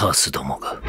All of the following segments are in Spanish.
カースどもが。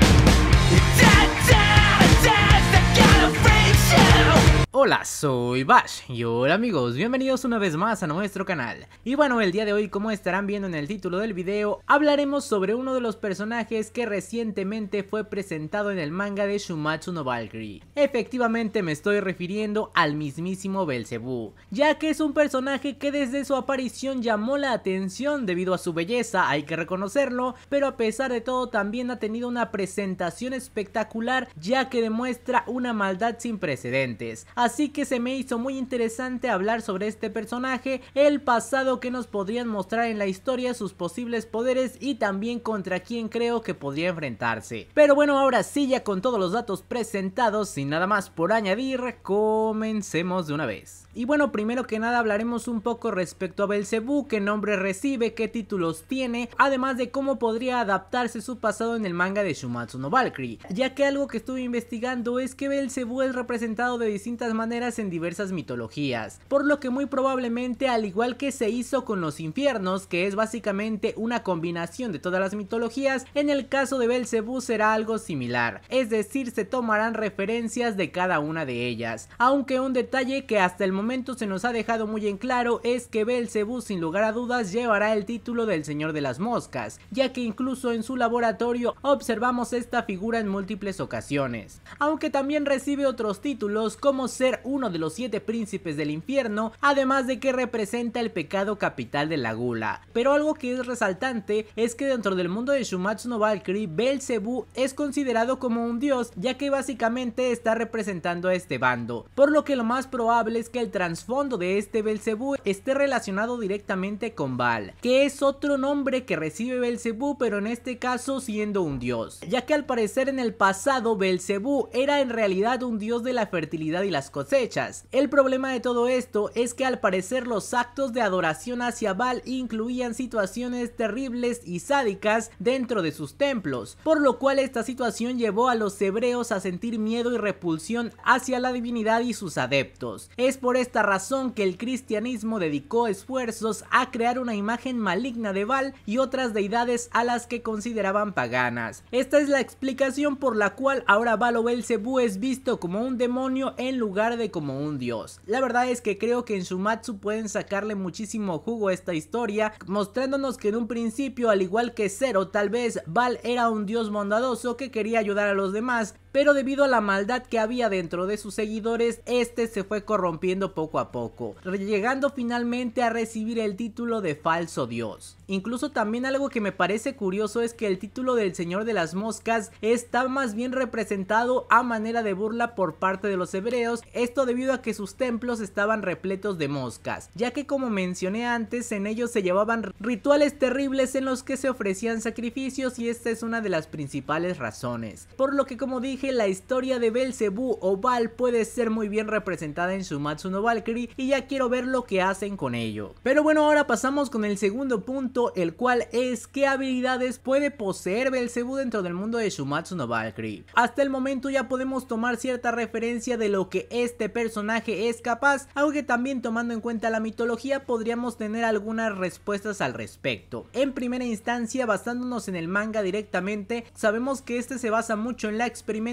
Hola, soy Bash y hola amigos, bienvenidos una vez más a nuestro canal. Y bueno, el día de hoy como estarán viendo en el título del video, hablaremos sobre uno de los personajes que recientemente fue presentado en el manga de Shumatsu no Valkyrie. Efectivamente me estoy refiriendo al mismísimo Belcebú, ya que es un personaje que desde su aparición llamó la atención debido a su belleza, hay que reconocerlo, pero a pesar de todo también ha tenido una presentación espectacular ya que demuestra una maldad sin precedentes así que se me hizo muy interesante hablar sobre este personaje, el pasado que nos podrían mostrar en la historia, sus posibles poderes y también contra quién creo que podría enfrentarse. Pero bueno, ahora sí ya con todos los datos presentados, sin nada más por añadir, comencemos de una vez. Y bueno, primero que nada hablaremos un poco respecto a Belcebú, qué nombre recibe, qué títulos tiene, además de cómo podría adaptarse su pasado en el manga de Shumatsu no Valkyrie, ya que algo que estuve investigando es que Belcebú es representado de distintas maneras en diversas mitologías, por lo que muy probablemente al igual que se hizo con los infiernos, que es básicamente una combinación de todas las mitologías, en el caso de Belcebú será algo similar, es decir, se tomarán referencias de cada una de ellas, aunque un detalle que hasta el momento se nos ha dejado muy en claro es que Belcebú sin lugar a dudas llevará el título del Señor de las Moscas, ya que incluso en su laboratorio observamos esta figura en múltiples ocasiones, aunque también recibe otros títulos como ser uno de los siete príncipes del infierno, además de que representa el pecado capital de la gula. Pero algo que es resaltante es que dentro del mundo de Shumatsu no Valkyrie, Belzebú es considerado como un dios, ya que básicamente está representando a este bando, por lo que lo más probable es que el trasfondo de este Belzebú esté relacionado directamente con Val, que es otro nombre que recibe Belzebú, pero en este caso siendo un dios, ya que al parecer en el pasado Belzebú era en realidad un dios de la fertilidad y las cosechas. El problema de todo esto es que al parecer los actos de adoración hacia Baal incluían situaciones terribles y sádicas dentro de sus templos, por lo cual esta situación llevó a los hebreos a sentir miedo y repulsión hacia la divinidad y sus adeptos. Es por esta razón que el cristianismo dedicó esfuerzos a crear una imagen maligna de Baal y otras deidades a las que consideraban paganas. Esta es la explicación por la cual ahora Baal o Belzebú es visto como un demonio en lugar de como un dios. La verdad es que creo que en Shumatsu pueden sacarle muchísimo jugo a esta historia, mostrándonos que en un principio, al igual que Zero, tal vez Val era un dios bondadoso que quería ayudar a los demás, pero debido a la maldad que había dentro de sus seguidores, este se fue corrompiendo poco a poco, llegando finalmente a recibir el título de falso dios. Incluso también algo que me parece curioso es que el título del Señor de las Moscas está más bien representado a manera de burla por parte de los hebreos, esto debido a que sus templos estaban repletos de moscas, ya que como mencioné antes, en ellos se llevaban rituales terribles en los que se ofrecían sacrificios y esta es una de las principales razones. Por lo que como dije, la historia de Belcebú o Val puede ser muy bien representada en Sumatsu no Valkyrie y ya quiero ver lo que hacen con ello. Pero bueno, ahora pasamos con el segundo punto, el cual es qué habilidades puede poseer Belcebú dentro del mundo de Shumatsu no Valkyrie. Hasta el momento ya podemos tomar cierta referencia de lo que este personaje es capaz, aunque también tomando en cuenta la mitología podríamos tener algunas respuestas al respecto. En primera instancia, basándonos en el manga directamente, sabemos que este se basa mucho en la experimentación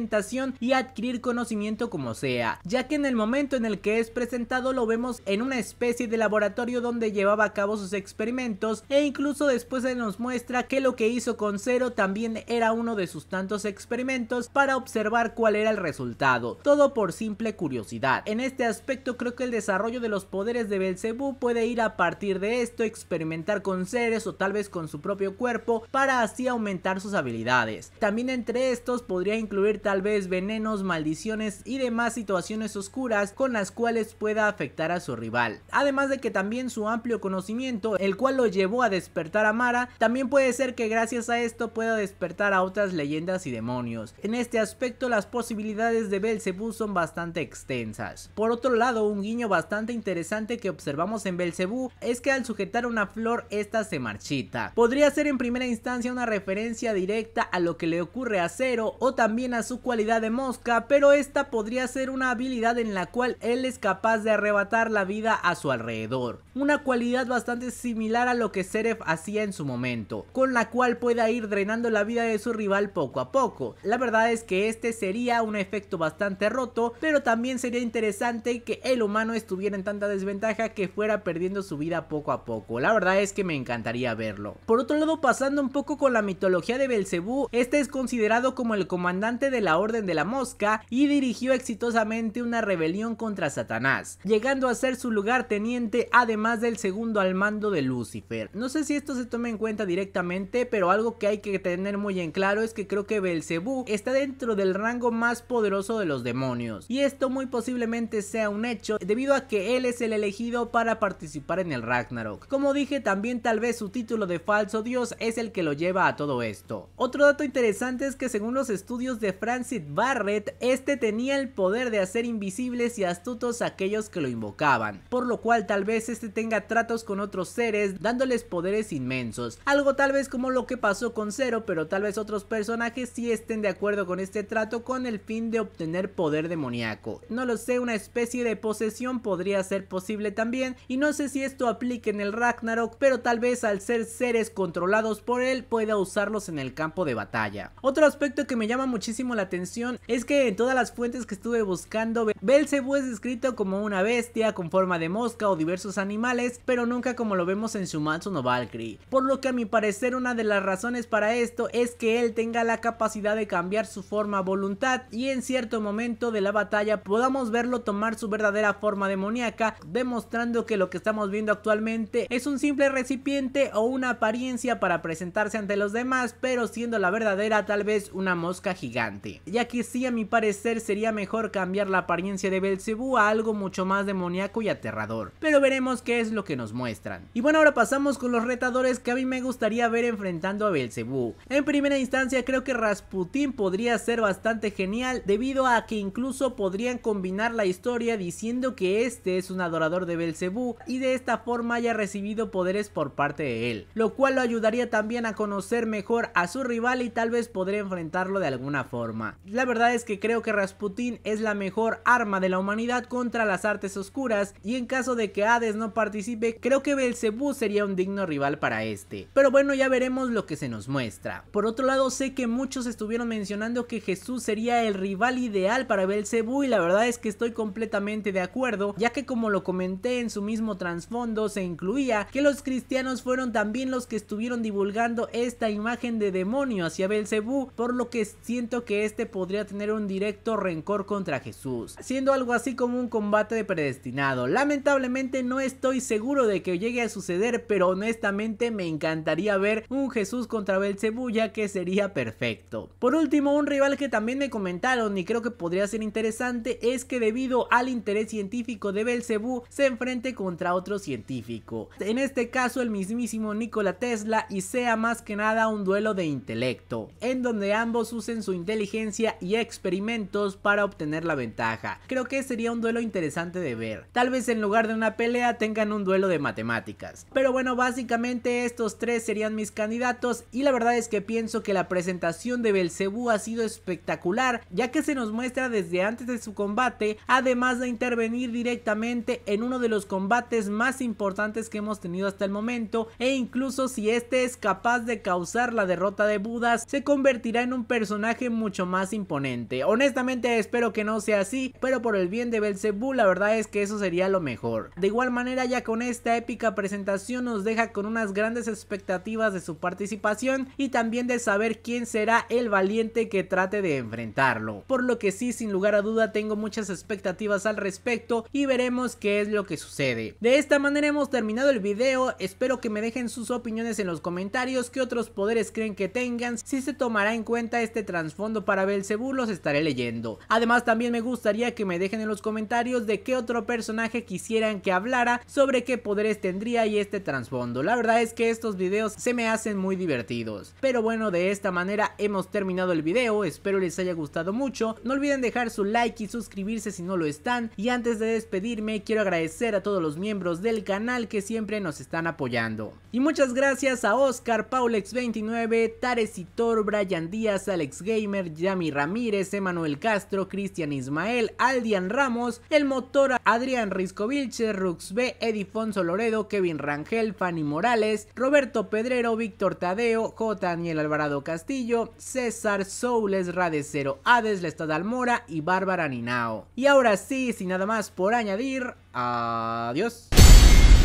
y adquirir conocimiento como sea, ya que en el momento en el que es presentado lo vemos en una especie de laboratorio donde llevaba a cabo sus experimentos e incluso después se nos muestra que lo que hizo con Cero también era uno de sus tantos experimentos para observar cuál era el resultado, todo por simple curiosidad. En este aspecto creo que el desarrollo de los poderes de Belcebú puede ir a partir de esto, experimentar con seres o tal vez con su propio cuerpo para así aumentar sus habilidades. También entre estos podría incluir tal vez venenos, maldiciones y demás situaciones oscuras con las cuales pueda afectar a su rival. Además de que también su amplio conocimiento, el cual lo llevó a despertar a Mara, también puede ser que gracias a esto pueda despertar a otras leyendas y demonios. En este aspecto las posibilidades de Belzebú son bastante extensas. Por otro lado, un guiño bastante interesante que observamos en Belzebú es que al sujetar una flor esta se marchita. Podría ser en primera instancia una referencia directa a lo que le ocurre a Cero o también a su cualidad de mosca, pero esta podría ser una habilidad en la cual él es capaz de arrebatar la vida a su alrededor. Una cualidad bastante similar a lo que Seref hacía en su momento, con la cual pueda ir drenando la vida de su rival poco a poco. La verdad es que este sería un efecto bastante roto, pero también sería interesante que el humano estuviera en tanta desventaja que fuera perdiendo su vida poco a poco. La verdad es que me encantaría verlo. Por otro lado, pasando un poco con la mitología de Belcebú, este es considerado como el comandante de la la Orden de la Mosca y dirigió exitosamente una rebelión contra Satanás, llegando a ser su lugar teniente además del segundo al mando de Lucifer. No sé si esto se toma en cuenta directamente, pero algo que hay que tener muy en claro es que creo que Belcebú está dentro del rango más poderoso de los demonios, y esto muy posiblemente sea un hecho debido a que él es el elegido para participar en el Ragnarok. Como dije, también tal vez su título de falso dios es el que lo lleva a todo esto. Otro dato interesante es que según los estudios de Frank Barret, este tenía el poder de hacer invisibles y astutos a aquellos que lo invocaban, por lo cual tal vez este tenga tratos con otros seres dándoles poderes inmensos, algo tal vez como lo que pasó con Zero, pero tal vez otros personajes sí estén de acuerdo con este trato con el fin de obtener poder demoníaco. No lo sé, una especie de posesión podría ser posible también, y no sé si esto aplique en el Ragnarok, pero tal vez al ser seres controlados por él pueda usarlos en el campo de batalla. Otro aspecto que me llama muchísimo la atención es que en todas las fuentes que estuve buscando, Belcebú es descrito como una bestia con forma de mosca o diversos animales, pero nunca como lo vemos en Shumatsu o Valkyrie. Por lo que a mi parecer una de las razones para esto es que él tenga la capacidad de cambiar su forma a voluntad y en cierto momento de la batalla podamos verlo tomar su verdadera forma demoníaca, demostrando que lo que estamos viendo actualmente es un simple recipiente o una apariencia para presentarse ante los demás, pero siendo la verdadera tal vez una mosca gigante ya que sí a mi parecer sería mejor cambiar la apariencia de Belcebú a algo mucho más demoníaco y aterrador, pero veremos qué es lo que nos muestran. Y bueno, ahora pasamos con los retadores que a mí me gustaría ver enfrentando a Belcebú. En primera instancia creo que Rasputin podría ser bastante genial debido a que incluso podrían combinar la historia diciendo que este es un adorador de Belcebú y de esta forma haya recibido poderes por parte de él, lo cual lo ayudaría también a conocer mejor a su rival y tal vez podría enfrentarlo de alguna forma. La verdad es que creo que Rasputin es la mejor arma de la humanidad contra las artes oscuras y en caso de que Hades no participe, creo que Belcebú sería un digno rival para este. Pero bueno, ya veremos lo que se nos muestra. Por otro lado, sé que muchos estuvieron mencionando que Jesús sería el rival ideal para Belcebú y la verdad es que estoy completamente de acuerdo, ya que como lo comenté en su mismo trasfondo se incluía que los cristianos fueron también los que estuvieron divulgando esta imagen de demonio hacia Belcebú, por lo que siento que es este podría tener un directo rencor contra Jesús, siendo algo así como un combate predestinado. Lamentablemente no estoy seguro de que llegue a suceder, pero honestamente me encantaría ver un Jesús contra Belcebú ya que sería perfecto. Por último, un rival que también me comentaron y creo que podría ser interesante es que debido al interés científico de Belcebú se enfrente contra otro científico. En este caso el mismísimo Nikola Tesla y sea más que nada un duelo de intelecto, en donde ambos usen su inteligencia y experimentos para obtener la ventaja. Creo que sería un duelo interesante de ver. Tal vez en lugar de una pelea tengan un duelo de matemáticas. Pero bueno, básicamente estos tres serían mis candidatos y la verdad es que pienso que la presentación de Belcebú ha sido espectacular ya que se nos muestra desde antes de su combate, además de intervenir directamente en uno de los combates más importantes que hemos tenido hasta el momento e incluso si este es capaz de causar la derrota de Budas, se convertirá en un personaje mucho más imponente. Honestamente espero que no sea así, pero por el bien de Belzebú la verdad es que eso sería lo mejor. De igual manera ya con esta épica presentación nos deja con unas grandes expectativas de su participación y también de saber quién será el valiente que trate de enfrentarlo. Por lo que sí, sin lugar a duda tengo muchas expectativas al respecto y veremos qué es lo que sucede. De esta manera hemos terminado el video, espero que me dejen sus opiniones en los comentarios, qué otros poderes creen que tengan, si se tomará en cuenta este trasfondo para a Belcebú los estaré leyendo. Además también me gustaría que me dejen en los comentarios de qué otro personaje quisieran que hablara, sobre qué poderes tendría y este trasfondo. La verdad es que estos videos se me hacen muy divertidos. Pero bueno, de esta manera hemos terminado el video, espero les haya gustado mucho. No olviden dejar su like y suscribirse si no lo están. Y antes de despedirme, quiero agradecer a todos los miembros del canal que siempre nos están apoyando. Y muchas gracias a Oscar, Paulex29, Tarecitor, Brian Díaz, Alex Gamer, Yami Ramírez, Emanuel Castro, Cristian Ismael, Aldian Ramos, El Motora, Adrián Riscovilche, Rux B, Edifonso Loredo, Kevin Rangel, Fanny Morales, Roberto Pedrero, Víctor Tadeo, J. Daniel Alvarado Castillo, César Soules, Radecero Hades, La Almora y Bárbara Ninao. Y ahora sí, sin nada más por añadir, adiós.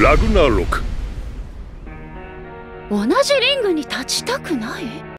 ラグナロク同じリングに立ちたくない